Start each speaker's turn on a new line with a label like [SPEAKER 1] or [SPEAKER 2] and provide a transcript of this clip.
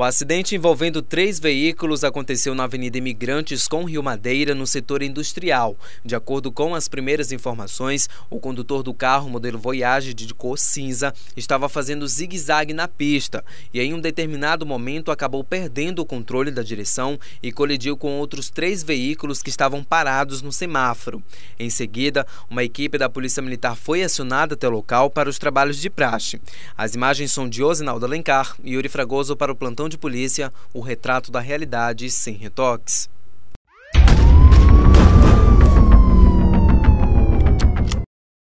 [SPEAKER 1] O acidente envolvendo três veículos aconteceu na Avenida Imigrantes com Rio Madeira, no setor industrial. De acordo com as primeiras informações, o condutor do carro, modelo Voyage de cor cinza, estava fazendo zigue-zague na pista e, em um determinado momento, acabou perdendo o controle da direção e colidiu com outros três veículos que estavam parados no semáforo. Em seguida, uma equipe da Polícia Militar foi acionada até o local para os trabalhos de praxe. As imagens são de Osinaldo Alencar e Yuri Fragoso para o plantão de polícia, o retrato da realidade sem retoques.